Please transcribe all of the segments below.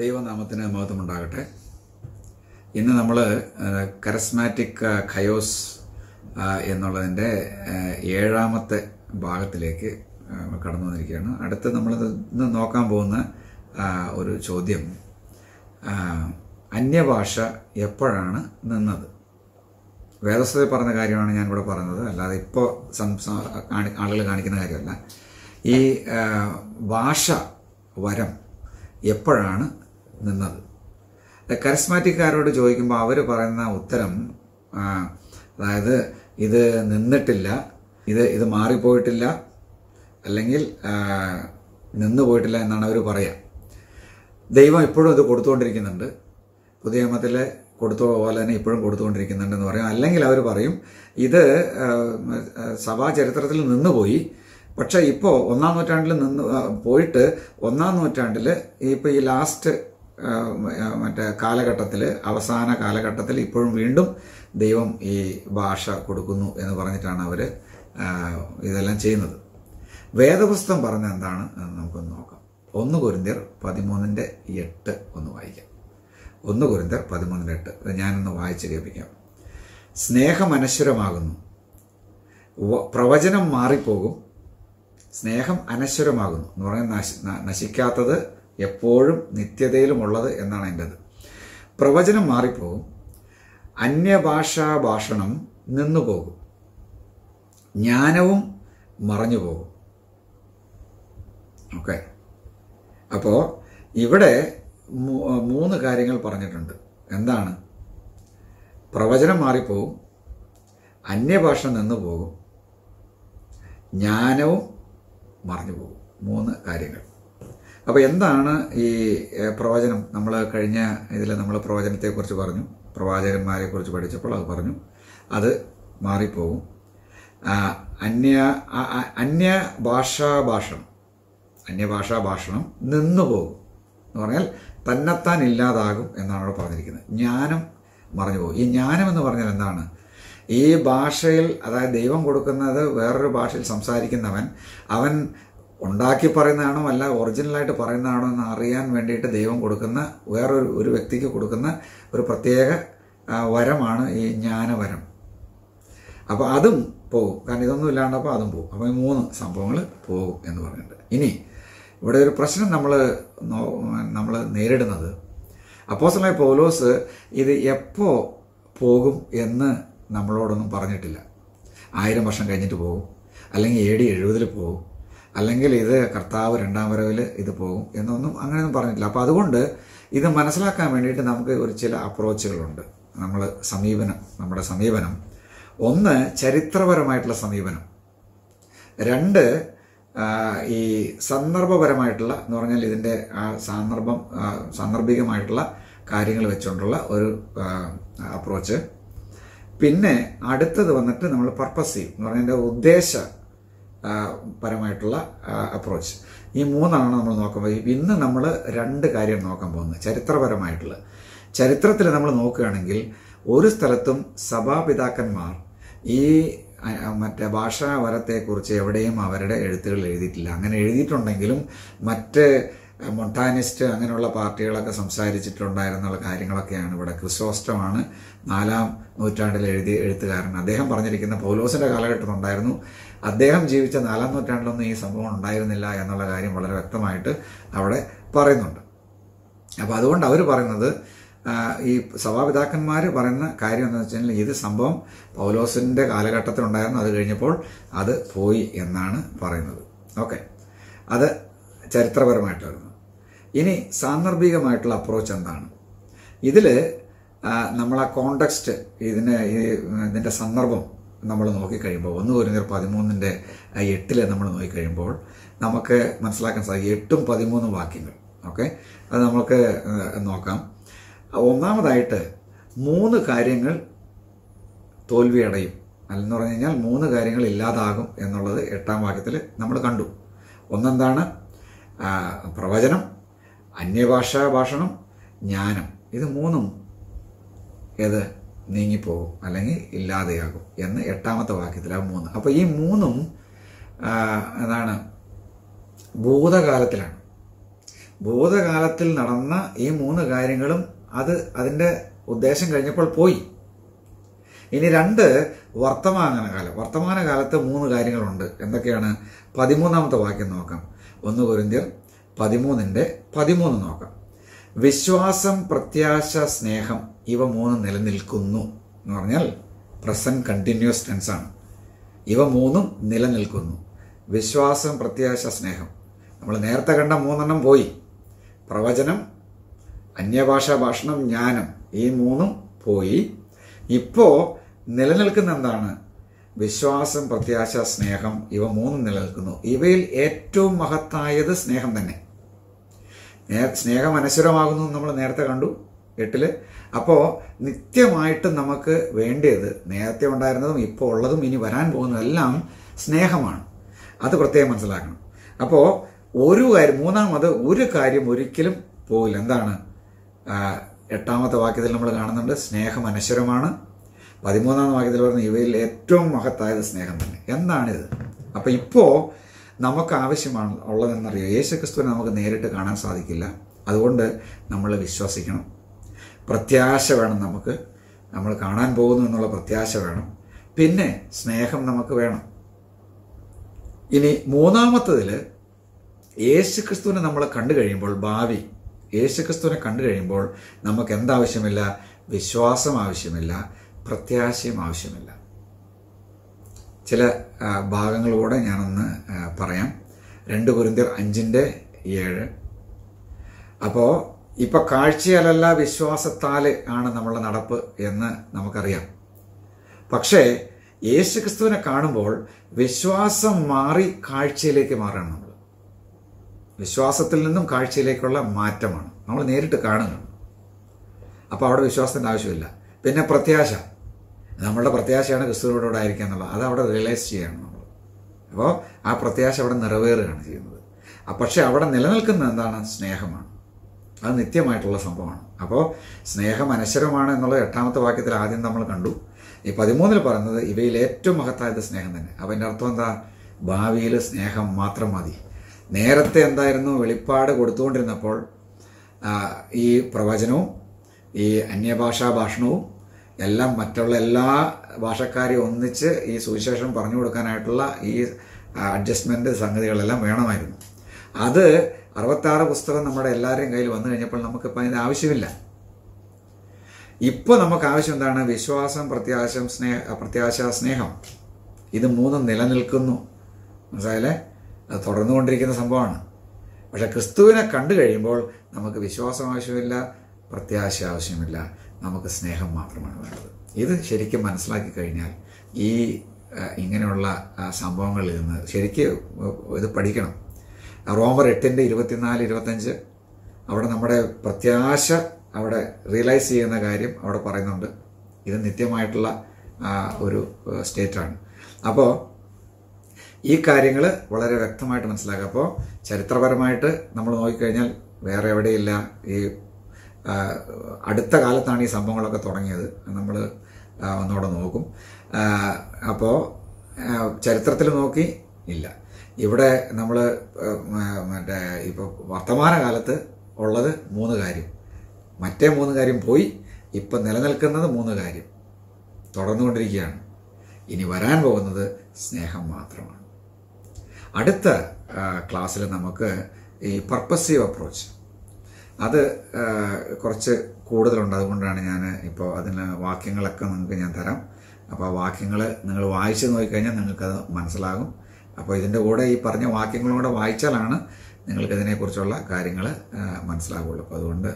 ദൈവനാമത്തിന് മഹത്വമുണ്ടാകട്ടെ ഇന്ന് നമ്മൾ കരസ്മാറ്റിക് ഖയോസ് എന്നുള്ളതിൻ്റെ ഏഴാമത്തെ ഭാഗത്തിലേക്ക് കടന്നു വന്നിരിക്കുകയാണ് അടുത്ത് നമ്മൾ ഇന്ന് നോക്കാൻ പോകുന്ന ഒരു ചോദ്യം അന്യഭാഷ എപ്പോഴാണ് നിന്നത് വേദസ്ഥയിൽ പറഞ്ഞ കാര്യമാണ് ഞാൻ ഇവിടെ പറഞ്ഞത് അല്ലാതെ ഇപ്പോൾ ആളുകൾ കാണിക്കുന്ന കാര്യമല്ല ഈ ഭാഷ വരം എപ്പോഴാണ് നിന്നത് കരസ്മാറ്റിക്കാരോട് ചോദിക്കുമ്പോൾ അവർ പറയുന്ന ഉത്തരം അതായത് ഇത് നിന്നിട്ടില്ല ഇത് ഇത് മാറിപ്പോയിട്ടില്ല അല്ലെങ്കിൽ നിന്നു പോയിട്ടില്ല എന്നാണ് അവർ പറയുക ദൈവം ഇപ്പോഴും ഇത് കൊടുത്തുകൊണ്ടിരിക്കുന്നുണ്ട് പുതിയ നിയമത്തിൽ കൊടുത്തു പോലെ തന്നെ ഇപ്പോഴും എന്ന് പറയും അല്ലെങ്കിൽ അവർ പറയും ഇത് സഭാ ചരിത്രത്തിൽ നിന്നുപോയി പക്ഷേ ഇപ്പോൾ ഒന്നാം നൂറ്റാണ്ടിൽ നിന്ന് പോയിട്ട് ഒന്നാം നൂറ്റാണ്ടിൽ ഇപ്പോൾ ഈ ലാസ്റ്റ് മറ്റേ കാലഘട്ടത്തിൽ അവസാന കാലഘട്ടത്തിൽ ഇപ്പോഴും വീണ്ടും ദൈവം ഈ ഭാഷ കൊടുക്കുന്നു എന്ന് പറഞ്ഞിട്ടാണ് അവർ ഇതെല്ലാം ചെയ്യുന്നത് വേദപുസ്തകം പറഞ്ഞ എന്താണ് നമുക്കൊന്ന് നോക്കാം ഒന്ന് കുരിന്തിയർ പതിമൂന്നിൻ്റെ എട്ട് ഒന്ന് വായിക്കാം ഒന്ന് കുരിന്തിയർ പതിമൂന്നിൻ്റെ എട്ട് ഞാനൊന്ന് വായിച്ച് കേൾപ്പിക്കാം സ്നേഹം അനശ്വരമാകുന്നു പ്രവചനം മാറിപ്പോകും സ്നേഹം അനശ്വരമാകുന്നു എന്ന് പറഞ്ഞാൽ നശിക്കാത്തത് എപ്പോഴും നിത്യതയിലുമുള്ളത് എന്നാണ് അത് പ്രവചനം മാറിപ്പോകും അന്യഭാഷാ ഭാഷണം നിന്നുപോകും ജ്ഞാനവും മറഞ്ഞു പോകും ഓക്കെ അപ്പോൾ ഇവിടെ മൂന്ന് കാര്യങ്ങൾ പറഞ്ഞിട്ടുണ്ട് എന്താണ് പ്രവചനം മാറിപ്പോകും അന്യഭാഷ നിന്നു പോകും ജ്ഞാനവും മറഞ്ഞു പോകും മൂന്ന് കാര്യങ്ങൾ അപ്പോൾ എന്താണ് ഈ പ്രവചനം നമ്മൾ കഴിഞ്ഞ ഇതിൽ നമ്മൾ പ്രവചനത്തെക്കുറിച്ച് പറഞ്ഞു പ്രവാചകന്മാരെ കുറിച്ച് പഠിച്ചപ്പോൾ അത് പറഞ്ഞു അത് മാറിപ്പോവും അന്യ അന്യ ഭാഷാഭാഷണം അന്യഭാഷാഭാഷണം നിന്നുപോകും എന്ന് പറഞ്ഞാൽ തന്നെത്താൻ ഇല്ലാതാകും എന്നാണ് അവിടെ പറഞ്ഞിരിക്കുന്നത് ജ്ഞാനം മറഞ്ഞു പോകും ഈ ജ്ഞാനം എന്ന് പറഞ്ഞാൽ എന്താണ് ഈ ഭാഷയിൽ അതായത് ദൈവം കൊടുക്കുന്നത് വേറൊരു ഭാഷയിൽ സംസാരിക്കുന്നവൻ അവൻ ഉണ്ടാക്കി പറയുന്നതാണോ അല്ല ഒറിജിനലായിട്ട് പറയുന്നതാണോ എന്ന് അറിയാൻ വേണ്ടിയിട്ട് ദൈവം കൊടുക്കുന്ന വേറൊരു ഒരു വ്യക്തിക്ക് കൊടുക്കുന്ന ഒരു പ്രത്യേക വരമാണ് ഈ ജ്ഞാനവരം അപ്പോൾ അതും പോകും കാരണം ഇതൊന്നും ഇല്ലാണ്ടപ്പോൾ അതും പോകും അപ്പോൾ ഈ മൂന്ന് സംഭവങ്ങൾ പോകും എന്ന് പറഞ്ഞിട്ടുണ്ട് ഇനി ഇവിടെ ഒരു പ്രശ്നം നമ്മൾ നമ്മൾ നേരിടുന്നത് അപ്പോസലായ പൗലോസ് ഇത് എപ്പോൾ പോകും എന്ന് നമ്മളോടൊന്നും പറഞ്ഞിട്ടില്ല ആയിരം വർഷം കഴിഞ്ഞിട്ട് പോകും അല്ലെങ്കിൽ ഏ ഡി എഴുപതിൽ പോകും അല്ലെങ്കിൽ ഇത് കർത്താവ് രണ്ടാം വരവിൽ ഇത് പോകും എന്നൊന്നും അങ്ങനെയൊന്നും പറഞ്ഞിട്ടില്ല അപ്പോൾ അതുകൊണ്ട് ഇത് മനസ്സിലാക്കാൻ വേണ്ടിയിട്ട് നമുക്ക് ഒരു ചില അപ്രോച്ചുകളുണ്ട് നമ്മൾ സമീപനം നമ്മുടെ സമീപനം ഒന്ന് ചരിത്രപരമായിട്ടുള്ള സമീപനം രണ്ട് ഈ സന്ദർഭപരമായിട്ടുള്ള എന്ന് പറഞ്ഞാൽ ഇതിൻ്റെ ആ സന്ദർഭം സാന്ദർഭികമായിട്ടുള്ള കാര്യങ്ങൾ വെച്ചുകൊണ്ടുള്ള ഒരു അപ്രോച്ച് പിന്നെ അടുത്തത് വന്നിട്ട് നമ്മൾ പർപ്പസീവ് എന്ന് പറഞ്ഞാൽ ഉദ്ദേശം പരമായിട്ടുള്ള അപ്രോച്ച് ഈ മൂന്നാണ് നമ്മൾ നോക്കുമ്പോൾ ഇന്ന് നമ്മൾ രണ്ട് കാര്യം നോക്കാൻ പോകുന്നത് ചരിത്രപരമായിട്ടുള്ള ചരിത്രത്തിൽ നമ്മൾ നോക്കുകയാണെങ്കിൽ ഒരു സ്ഥലത്തും സഭാപിതാക്കന്മാർ ഈ മറ്റേ ഭാഷാവരത്തെക്കുറിച്ച് എവിടെയും അവരുടെ എഴുത്തുകൾ എഴുതിയിട്ടില്ല അങ്ങനെ എഴുതിയിട്ടുണ്ടെങ്കിലും മറ്റ് മൊണ്ടാനിസ്റ്റ് അങ്ങനെയുള്ള പാർട്ടികളൊക്കെ സംസാരിച്ചിട്ടുണ്ടായിരുന്നുള്ള കാര്യങ്ങളൊക്കെയാണ് ഇവിടെ ക്രിസോസ്റ്റമാണ് നാലാം നൂറ്റാണ്ടിൽ എഴുതിയ എഴുത്തുകാരൻ അദ്ദേഹം പറഞ്ഞിരിക്കുന്ന പൗലോസിന്റെ കാലഘട്ടം ഉണ്ടായിരുന്നു അദ്ദേഹം ജീവിച്ച നാലാം നൂറ്റാണ്ടിലൊന്നും ഈ സംഭവം ഉണ്ടായിരുന്നില്ല എന്നുള്ള കാര്യം വളരെ വ്യക്തമായിട്ട് അവിടെ പറയുന്നുണ്ട് അപ്പോൾ അതുകൊണ്ട് അവർ പറയുന്നത് ഈ സഭാപിതാക്കന്മാർ പറയുന്ന കാര്യം എന്ന് വെച്ചാൽ ഇത് സംഭവം പൗലോസിന്റെ കാലഘട്ടത്തിൽ ഉണ്ടായിരുന്നു അത് കഴിഞ്ഞപ്പോൾ അത് പോയി എന്നാണ് പറയുന്നത് ഓക്കെ അത് ചരിത്രപരമായിട്ട് ഇനി സാന്ദർഭികമായിട്ടുള്ള അപ്രോച്ച് എന്താണ് ഇതിൽ നമ്മൾ ആ കോണ്ടക്സ്റ്റ് ഇതിന് ഇതിൻ്റെ സന്ദർഭം നമ്മൾ നോക്കിക്കഴിയുമ്പോൾ ഒന്ന് നേരം പതിമൂന്നിൻ്റെ എട്ടിൽ നമ്മൾ നോക്കിക്കഴിയുമ്പോൾ നമുക്ക് മനസ്സിലാക്കാൻ സാധിക്കും എട്ടും പതിമൂന്നും വാക്യങ്ങൾ ഓക്കെ അത് നമുക്ക് നോക്കാം ഒന്നാമതായിട്ട് മൂന്ന് കാര്യങ്ങൾ തോൽവി അടയും അല്ലെന്ന് പറഞ്ഞു കഴിഞ്ഞാൽ മൂന്ന് കാര്യങ്ങൾ ഇല്ലാതാകും എന്നുള്ളത് എട്ടാം വാക്യത്തിൽ നമ്മൾ കണ്ടു ഒന്നെന്താണ് പ്രവചനം അന്യഭാഷാ ഭാഷണം ജ്ഞാനം ഇത് മൂന്നും ഏത് നീങ്ങിപ്പോകും അല്ലെങ്കിൽ ഇല്ലാതെയാകും എന്ന് എട്ടാമത്തെ വാക്യത്തിൽ ആ മൂന്ന് അപ്പോൾ ഈ മൂന്നും എന്താണ് ഭൂതകാലത്തിലാണ് ഭൂതകാലത്തിൽ നടന്ന ഈ മൂന്ന് കാര്യങ്ങളും അത് അതിൻ്റെ ഉദ്ദേശം കഴിഞ്ഞപ്പോൾ പോയി ഇനി രണ്ട് വർത്തമാനകാലം വർത്തമാനകാലത്ത് മൂന്ന് കാര്യങ്ങളുണ്ട് എന്തൊക്കെയാണ് പതിമൂന്നാമത്തെ വാക്യം നോക്കാം ഒന്ന് കുരിന്തിയർ പതിമൂന്നിൻ്റെ പതിമൂന്ന് നോക്കാം വിശ്വാസം പ്രത്യാശ സ്നേഹം ഇവ മൂന്ന് നിലനിൽക്കുന്നു എന്ന് പറഞ്ഞാൽ പ്രസന്റ് കണ്ടിന്യൂസ് ടെൻസ് ആണ് ഇവ മൂന്നും നിലനിൽക്കുന്നു വിശ്വാസം പ്രത്യാശ സ്നേഹം നമ്മൾ നേരത്തെ കണ്ട മൂന്നെണ്ണം പോയി പ്രവചനം അന്യഭാഷാ ഭാഷണം ജ്ഞാനം ഈ മൂന്നും പോയി ഇപ്പോൾ നിലനിൽക്കുന്ന എന്താണ് വിശ്വാസം പ്രത്യാശ സ്നേഹം ഇവ മൂന്നും നിലനിൽക്കുന്നു ഇവയിൽ ഏറ്റവും മഹത്തായത് സ്നേഹം തന്നെ സ്നേഹം അനശ്വരമാകുന്നു നമ്മൾ നേരത്തെ കണ്ടു എട്ടില് അപ്പോൾ നിത്യമായിട്ട് നമുക്ക് വേണ്ടിയത് നേരത്തെ ഉണ്ടായിരുന്നതും ഇപ്പോൾ ഉള്ളതും ഇനി വരാൻ പോകുന്നതെല്ലാം സ്നേഹമാണ് അത് പ്രത്യേകം മനസ്സിലാക്കണം അപ്പോൾ ഒരു കാര്യം മൂന്നാമത് ഒരു കാര്യം ഒരിക്കലും പോകില്ല എന്താണ് എട്ടാമത്തെ വാക്യത്തിൽ നമ്മൾ കാണുന്നുണ്ട് സ്നേഹം അനശ്വരമാണ് പതിമൂന്നാം വാക്യത്തിൽ പറഞ്ഞ ഇവയിൽ ഏറ്റവും മഹത്തായത് സ്നേഹം തന്നെ എന്താണിത് അപ്പോൾ ഇപ്പോൾ നമുക്ക് ആവശ്യമാണ് ഉള്ളതെന്നറിയോ ക്രിസ്തുവിനെ നമുക്ക് നേരിട്ട് കാണാൻ സാധിക്കില്ല അതുകൊണ്ട് നമ്മൾ വിശ്വസിക്കണം പ്രത്യാശ വേണം നമുക്ക് നമ്മൾ കാണാൻ പോകുന്നു എന്നുള്ള പ്രത്യാശ വേണം പിന്നെ സ്നേഹം നമുക്ക് വേണം ഇനി മൂന്നാമത്തതിൽ ക്രിസ്തുവിനെ നമ്മൾ കണ്ടു കഴിയുമ്പോൾ ഭാവി ക്രിസ്തുവിനെ കണ്ടു കഴിയുമ്പോൾ നമുക്ക് എന്താവശ്യമില്ല വിശ്വാസം ആവശ്യമില്ല പ്രത്യാശയും ആവശ്യമില്ല ചില ഭാഗങ്ങളിലൂടെ ഞാനൊന്ന് പറയാം രണ്ട് കുരിന്തിർ അഞ്ചിൻ്റെ ഏഴ് അപ്പോൾ ഇപ്പൊ കാഴ്ചയാലല്ല വിശ്വാസത്താൽ ആണ് നമ്മളുടെ നടപ്പ് എന്ന് നമുക്കറിയാം പക്ഷേ യേശുക്രിസ്തുവിനെ കാണുമ്പോൾ വിശ്വാസം മാറി കാഴ്ചയിലേക്ക് മാറണം നമ്മൾ വിശ്വാസത്തിൽ നിന്നും കാഴ്ചയിലേക്കുള്ള മാറ്റമാണ് നമ്മൾ നേരിട്ട് കാണുന്നു അപ്പോൾ അവിടെ വിശ്വാസത്തിൻ്റെ ആവശ്യമില്ല പിന്നെ പ്രത്യാശ നമ്മളുടെ പ്രത്യാശയാണ് ക്രിസ്തുവിനോടായിരിക്കുക എന്നുള്ളത് അത് അവിടെ റിയലൈസ് ചെയ്യണം നമ്മൾ അപ്പോൾ ആ പ്രത്യാശ അവിടെ നിറവേറുകയാണ് ചെയ്യുന്നത് പക്ഷേ അവിടെ നിലനിൽക്കുന്ന എന്താണ് സ്നേഹമാണ് അത് നിത്യമായിട്ടുള്ള സംഭവമാണ് അപ്പോൾ സ്നേഹം അനശ്വരമാണ് എന്നുള്ള എട്ടാമത്തെ വാക്യത്തിൽ ആദ്യം നമ്മൾ കണ്ടു ഈ പതിമൂന്നിൽ പറയുന്നത് ഇവയിൽ ഏറ്റവും മഹത്തായത് സ്നേഹം തന്നെ അപ്പം എൻ്റെ അർത്ഥം എന്താ ഭാവിയിൽ സ്നേഹം മാത്രം മതി നേരത്തെ എന്തായിരുന്നു വെളിപ്പാട് കൊടുത്തുകൊണ്ടിരുന്നപ്പോൾ ഈ പ്രവചനവും ഈ അന്യഭാഷാ ഭാഷണവും എല്ലാം മറ്റുള്ള എല്ലാ ഭാഷക്കാരെയും ഒന്നിച്ച് ഈ സുവിശേഷം പറഞ്ഞു കൊടുക്കാനായിട്ടുള്ള ഈ അഡ്ജസ്റ്റ്മെൻ്റ് സംഗതികളെല്ലാം വേണമായിരുന്നു അത് അറുപത്താറ് പുസ്തകം നമ്മുടെ എല്ലാവരുടെയും കയ്യിൽ വന്നു കഴിഞ്ഞപ്പോൾ നമുക്കിപ്പോൾ അതിൻ്റെ ആവശ്യമില്ല ഇപ്പോൾ നമുക്ക് ആവശ്യം എന്താണ് വിശ്വാസം പ്രത്യാശം സ്നേഹ പ്രത്യാശ സ്നേഹം ഇത് മൂന്നും നിലനിൽക്കുന്നു മനസ്സിലെ അത് തുടർന്നുകൊണ്ടിരിക്കുന്ന സംഭവമാണ് പക്ഷേ ക്രിസ്തുവിനെ കണ്ടു കഴിയുമ്പോൾ നമുക്ക് വിശ്വാസം ആവശ്യമില്ല പ്രത്യാശ ആവശ്യമില്ല നമുക്ക് സ്നേഹം മാത്രമാണ് വേണ്ടത് ഇത് ശരിക്കും മനസ്സിലാക്കി കഴിഞ്ഞാൽ ഈ ഇങ്ങനെയുള്ള സംഭവങ്ങളിൽ നിന്ന് ശരിക്കും ഇത് പഠിക്കണം റോമർ എട്ടിൻ്റെ ഇരുപത്തിനാല് ഇരുപത്തഞ്ച് അവിടെ നമ്മുടെ പ്രത്യാശ അവിടെ റിയലൈസ് ചെയ്യുന്ന കാര്യം അവിടെ പറയുന്നുണ്ട് ഇത് നിത്യമായിട്ടുള്ള ഒരു സ്റ്റേറ്റാണ് അപ്പോൾ ഈ കാര്യങ്ങൾ വളരെ വ്യക്തമായിട്ട് മനസ്സിലാക്കുക അപ്പോൾ ചരിത്രപരമായിട്ട് നമ്മൾ നോക്കിക്കഴിഞ്ഞാൽ വേറെ എവിടെയില്ല ഈ അടുത്ത കാലത്താണ് ഈ സംഭവങ്ങളൊക്കെ തുടങ്ങിയത് നമ്മൾ ഒന്നുകൂടെ നോക്കും അപ്പോൾ ചരിത്രത്തിൽ നോക്കി ഇല്ല ഇവിടെ നമ്മൾ മറ്റേ ഇപ്പോൾ വർത്തമാനകാലത്ത് ഉള്ളത് മൂന്ന് കാര്യം മറ്റേ മൂന്ന് കാര്യം പോയി ഇപ്പം നിലനിൽക്കുന്നത് മൂന്ന് കാര്യം തുടർന്നുകൊണ്ടിരിക്കുകയാണ് ഇനി വരാൻ പോകുന്നത് സ്നേഹം മാത്രമാണ് അടുത്ത ക്ലാസ്സിൽ നമുക്ക് ഈ പർപ്പസീവ് അപ്രോച്ച് അത് കുറച്ച് കൂടുതലുണ്ട് അതുകൊണ്ടാണ് ഞാൻ ഇപ്പോൾ അതിന് വാക്യങ്ങളൊക്കെ നിങ്ങൾക്ക് ഞാൻ തരാം അപ്പോൾ ആ വാക്യങ്ങൾ നിങ്ങൾ വായിച്ച് നോക്കിക്കഴിഞ്ഞാൽ നിങ്ങൾക്കത് മനസ്സിലാകും അപ്പോൾ ഇതിൻ്റെ കൂടെ ഈ പറഞ്ഞ വാക്യങ്ങളും കൂടെ വായിച്ചാലാണ് ഇതിനെക്കുറിച്ചുള്ള കാര്യങ്ങൾ മനസ്സിലാകുള്ളൂ അപ്പോൾ അതുകൊണ്ട്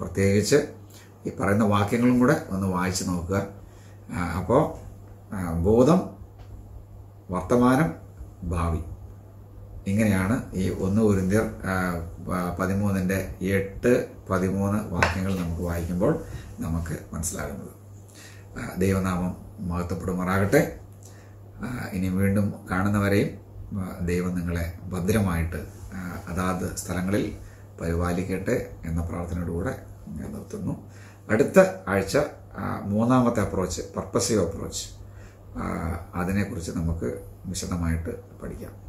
പ്രത്യേകിച്ച് ഈ പറയുന്ന വാക്യങ്ങളും കൂടെ ഒന്ന് വായിച്ച് നോക്കുക അപ്പോൾ ബോധം വർത്തമാനം ഭാവി ഇങ്ങനെയാണ് ഈ ഒന്ന് ഒരുന്തിയർ പതിമൂന്നിൻ്റെ എട്ട് പതിമൂന്ന് വാക്യങ്ങൾ നമുക്ക് വായിക്കുമ്പോൾ നമുക്ക് മനസ്സിലാകുന്നത് ദൈവനാമം മഹത്വപ്പെടുമാറാകട്ടെ ഇനി വീണ്ടും കാണുന്നവരെയും ദൈവം നിങ്ങളെ ഭദ്രമായിട്ട് അതാത് സ്ഥലങ്ങളിൽ പരിപാലിക്കട്ടെ എന്ന പ്രാർത്ഥനയോടുകൂടെ ഞാൻ നിർത്തുന്നു അടുത്ത ആഴ്ച മൂന്നാമത്തെ അപ്രോച്ച് പർപ്പസീവ് അപ്രോച്ച് അതിനെക്കുറിച്ച് നമുക്ക് വിശദമായിട്ട് പഠിക്കാം